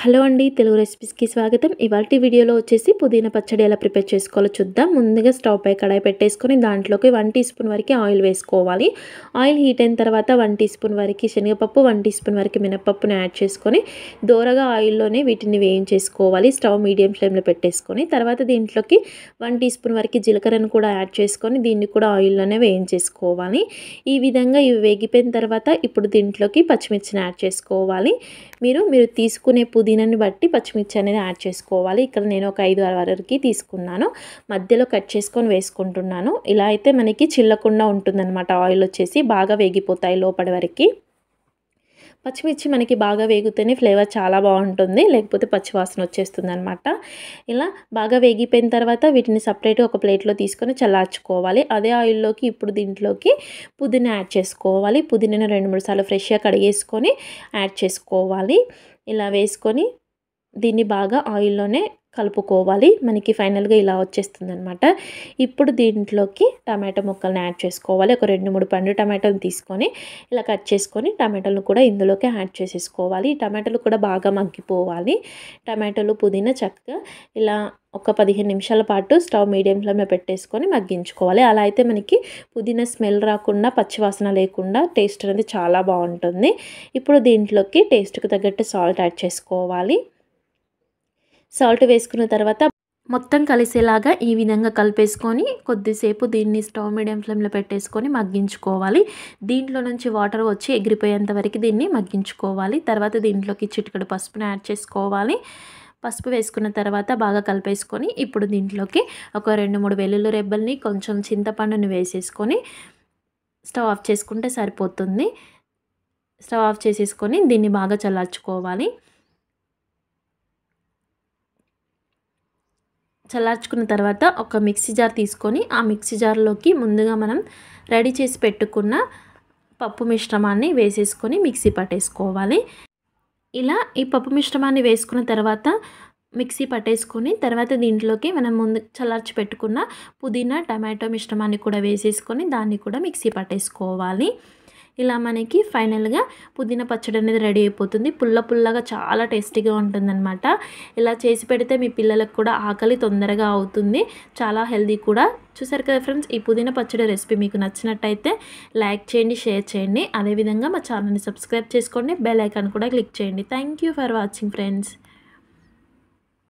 hello అండి తెలుగు రెసిపీస్కి స్వాగతం ఇవాళ వీడియోలో వచ్చేసి పుదీనా పచ్చడి ఎలా ప్రిపేర్ చేసుకోవాలో చూద్దాం ముందుగా స్టవ్ పై కడాయి పెట్టేసుకొని దాంట్లోకి వన్ టీ స్పూన్ వరకు ఆయిల్ వేసుకోవాలి ఆయిల్ హీట్ అయిన తర్వాత వన్ టీ స్పూన్ వరకు శనగపప్పు వన్ టీ స్పూన్ వరకు మినపప్పును యాడ్ చేసుకొని దూరగా ఆయిల్లోనే వీటిని వేయించేసుకోవాలి స్టవ్ మీడియం ఫ్లేమ్లో పెట్టేసుకొని తర్వాత దీంట్లోకి వన్ టీ స్పూన్ వరకు జీలకర్రను కూడా యాడ్ చేసుకొని దీన్ని కూడా ఆయిల్లోనే వేయించేసుకోవాలి ఈ విధంగా ఇవి వేగిపోయిన తర్వాత ఇప్పుడు దీంట్లోకి పచ్చిమిర్చిని యాడ్ చేసుకోవాలి మీరు మీరు తీసుకునే పుదీనాన్ని బట్టి పచ్చిమిర్చి అనేది యాడ్ చేసుకోవాలి ఇక్కడ నేను ఒక ఐదు వరకు తీసుకున్నాను మధ్యలో కట్ చేసుకొని వేసుకుంటున్నాను ఇలా అయితే మనకి చిల్లకుండా ఉంటుందన్నమాట ఆయిల్ వచ్చేసి బాగా వేగిపోతాయి లోపల వరకు పచ్చిమిర్చి మనకి బాగా వేగితేనే ఫ్లేవర్ చాలా బాగుంటుంది లేకపోతే పచ్చివాసన వచ్చేస్తుంది అనమాట ఇలా బాగా వేగిపోయిన తర్వాత వీటిని సపరేట్గా ఒక ప్లేట్లో తీసుకొని చల్లార్చుకోవాలి అదే ఆయిల్లోకి ఇప్పుడు దీంట్లోకి పుదీనా యాడ్ చేసుకోవాలి పుదీనాను రెండు మూడు సార్లు ఫ్రెష్గా కడిగేసుకొని యాడ్ చేసుకోవాలి ఇలా వేసుకొని దీన్ని బాగా ఆయిల్లోనే కలుపుకోవాలి మనకి ఫైనల్గా ఇలా వచ్చేస్తుంది అనమాట ఇప్పుడు దీంట్లోకి టమాటో ముక్కలను యాడ్ చేసుకోవాలి ఒక రెండు మూడు పండు టమాటోలు తీసుకొని ఇలా కట్ చేసుకొని టమాటోలు కూడా ఇందులోకి యాడ్ చేసేసుకోవాలి టమాటోలు కూడా బాగా మగ్గిపోవాలి టమాటోలు పుదీనా చక్కగా ఇలా ఒక పదిహేను నిమిషాల పాటు స్టవ్ మీడియం ఫ్లేమ్లో పెట్టేసుకొని మగ్గించుకోవాలి అలా అయితే మనకి పుదీనా స్మెల్ రాకుండా పచ్చివాసన లేకుండా టేస్ట్ అనేది చాలా బాగుంటుంది ఇప్పుడు దీంట్లోకి టేస్ట్కి తగ్గట్టు సాల్ట్ యాడ్ చేసుకోవాలి సాల్ట్ వేసుకున్న తర్వాత మొత్తం కలిసేలాగా ఈ విధంగా కలిపేసుకొని కొద్దిసేపు దీన్ని స్టవ్ మీడియం ఫ్లేమ్లో పెట్టేసుకొని మగ్గించుకోవాలి దీంట్లో నుంచి వాటర్ వచ్చి ఎగిరిపోయేంత వరకు దీన్ని మగ్గించుకోవాలి తర్వాత దీంట్లోకి చిటికడు పసుపుని యాడ్ చేసుకోవాలి పసుపు వేసుకున్న తర్వాత బాగా కలిపేసుకొని ఇప్పుడు దీంట్లోకి ఒక రెండు మూడు వెల్లుల్లి రెబ్బల్ని కొంచెం చింతపండుని వేసేసుకొని స్టవ్ ఆఫ్ చేసుకుంటే సరిపోతుంది స్టవ్ ఆఫ్ చేసేసుకొని దీన్ని బాగా చల్లార్చుకోవాలి చల్లార్చుకున్న తర్వాత ఒక మిక్సీ జార్ తీసుకొని ఆ మిక్సీ జార్లోకి ముందుగా మనం రెడీ చేసి పెట్టుకున్న పప్పు మిశ్రమాన్ని వేసేసుకొని మిక్సీ పట్టేసుకోవాలి ఇలా ఈ పప్పు మిశ్రమాన్ని వేసుకున్న తర్వాత మిక్సీ పట్టేసుకొని తర్వాత దీంట్లోకి మనం ముందు చల్లార్చి పెట్టుకున్న పుదీనా టమాటో మిశ్రమాన్ని కూడా వేసేసుకొని దాన్ని కూడా మిక్సీ పట్టేసుకోవాలి ఇలా మనకి ఫైనల్గా పుదీనా పచ్చడి అనేది రెడీ అయిపోతుంది పుల్ల పుల్లగా చాలా టేస్టీగా ఉంటుందన్నమాట ఇలా చేసి పెడితే మీ పిల్లలకు కూడా ఆకలి తొందరగా అవుతుంది చాలా హెల్దీ కూడా చూసారు కదా ఫ్రెండ్స్ ఈ పుదీనా పచ్చడి రెసిపీ మీకు నచ్చినట్టయితే లైక్ చేయండి షేర్ చేయండి అదేవిధంగా మా ఛానల్ని సబ్స్క్రైబ్ చేసుకోండి బెల్ ఐకాన్ కూడా క్లిక్ చేయండి థ్యాంక్ ఫర్ వాచింగ్ ఫ్రెండ్స్